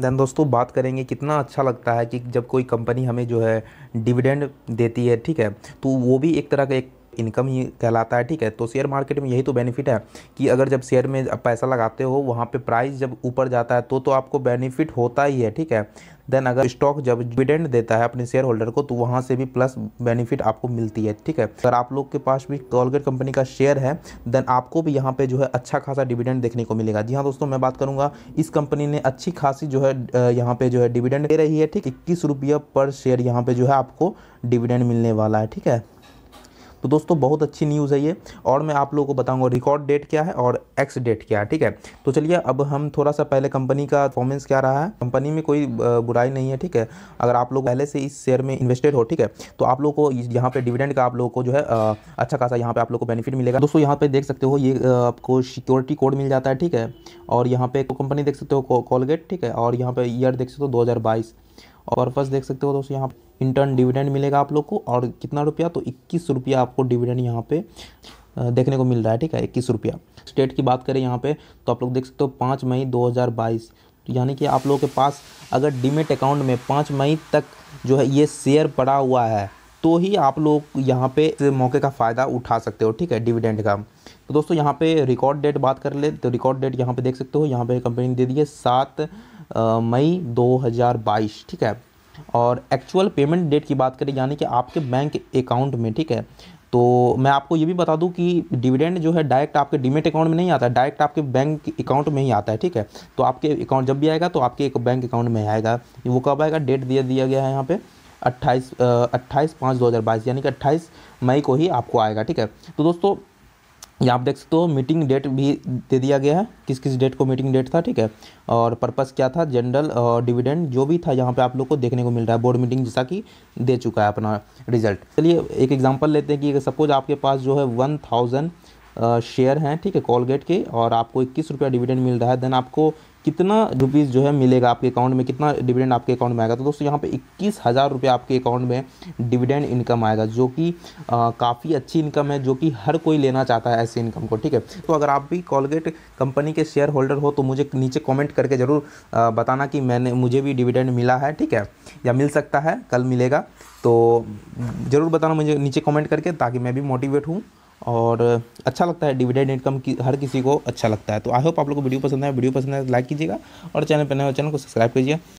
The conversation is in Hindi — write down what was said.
दैन दोस्तों बात करेंगे कितना अच्छा लगता है कि जब कोई कंपनी हमें जो है डिविडेंड देती है ठीक है तो वो भी एक तरह का एक इनकम ही कहलाता है ठीक है तो शेयर मार्केट में यही तो बेनिफिट है कि अगर जब शेयर में पैसा लगाते हो वहाँ पे प्राइस जब ऊपर जाता है तो तो आपको बेनिफिट होता ही है ठीक है देन अगर स्टॉक जब डिविडेंड देता है अपने शेयर होल्डर को तो वहाँ से भी प्लस बेनिफिट आपको मिलती है ठीक है अगर आप लोग के पास भी कॉलगेट कंपनी का शेयर है देन आपको भी यहाँ पे जो है अच्छा खासा डिविडेंड देखने को मिलेगा जी हाँ दोस्तों मैं बात करूँगा इस कंपनी ने अच्छी खासी जो है यहाँ पे जो है डिविडेंड दे रही है ठीक इक्कीस रुपये पर शेयर यहाँ पे जो है आपको डिविडेंड मिलने वाला है ठीक है तो दोस्तों बहुत अच्छी न्यूज़ है ये और मैं आप लोगों को बताऊँगा रिकॉर्ड डेट क्या है और एक्स डेट क्या है ठीक है तो चलिए अब हम थोड़ा सा पहले कंपनी का परफॉर्मेंस क्या रहा है कंपनी में कोई बुराई नहीं है ठीक है अगर आप लोग पहले से इस शेयर में इन्वेस्टेड हो ठीक है तो आप लोग को यहाँ पर डिविडेंड का आप लोगों को जो है अच्छा खासा यहाँ पर आप लोग को बेनिफिट मिलेगा दोस्तों यहाँ पे देख सकते हो ये आपको सिक्योरिटी कोड मिल जाता है ठीक है और यहाँ पर कंपनी देख सकते हो कॉलगेट ठीक है और यहाँ पे ईयर देख सकते हो दो और पर्पज़ देख सकते हो दोस्तों यहाँ इंटर्न डिविडेंड मिलेगा आप लोग को और कितना रुपया तो इक्कीस रुपया आपको डिविडेंड यहाँ पे देखने को मिल रहा है ठीक है इक्कीस रुपया स्टेट की बात करें यहाँ पे तो आप लोग देख सकते हो पाँच मई 2022 तो यानी कि आप लोगों के पास अगर डिमेट अकाउंट में पाँच मई तक जो है ये शेयर पड़ा हुआ है तो ही आप लोग यहाँ पे मौके का फ़ायदा उठा सकते हो ठीक है डिविडेंड का तो दोस्तों यहाँ पे रिकॉर्ड डेट बात कर ले तो रिकॉर्ड डेट यहाँ पे देख सकते हो यहाँ पे कंपनी दे दी है सात मई 2022 ठीक है और एक्चुअल पेमेंट डेट की बात करें यानी कि आपके बैंक अकाउंट में ठीक है तो मैं आपको ये भी बता दूं कि डिविडेंड जो है डायरेक्ट आपके डिमेट अकाउंट में नहीं आता है डायरेक्ट आपके बैंक अकाउंट में ही आता है ठीक है तो आपके अकाउंट जब भी आएगा तो आपके एक बैंक अकाउंट में आएगा वो कब आएगा डेट दिया दिया गया है यहाँ पे अट्ठाईस अट्ठाईस पाँच दो हज़ार बाईस यानी कि अट्ठाईस मई को ही आपको आएगा ठीक है तो दोस्तों यहाँ आप देख सकते हो मीटिंग डेट भी दे दिया गया है किस किस डेट को मीटिंग डेट था ठीक है और पर्पस क्या था जनरल और डिविडेंड जो भी था यहाँ पे आप लोग को देखने को मिल रहा है बोर्ड मीटिंग जैसा कि दे चुका है अपना रिजल्ट चलिए एक एग्जांपल लेते हैं कि सपोज आपके पास जो है वन थाउजेंड शेयर हैं ठीक है कॉलगेट के और आपको इक्कीस रुपया डिविडेंड मिल रहा है देन आपको कितना रुपीज़ जो है मिलेगा आपके अकाउंट में कितना डिविडेंड आपके अकाउंट में आएगा तो दोस्तों यहाँ पे इक्कीस हज़ार रुपये आपके अकाउंट में डिविडेंड इनकम आएगा जो कि काफ़ी अच्छी इनकम है जो कि हर कोई लेना चाहता है ऐसे इनकम को ठीक है तो अगर आप भी कॉलगेट कंपनी के शेयर होल्डर हो तो मुझे नीचे कॉमेंट करके ज़रूर बताना कि मैंने मुझे भी डिविडेंड मिला है ठीक है या मिल सकता है कल मिलेगा तो ज़रूर बताना मुझे नीचे कॉमेंट करके ताकि मैं भी मोटिवेट हूँ और अच्छा लगता है डिविडेंड इनकम की हर किसी को अच्छा लगता है तो आई होप आप लोग को वीडियो पसंद आए वीडियो पसंद आए लाइक तो कीजिएगा और चैनल पर नए चैनल को सब्सक्राइब कीजिए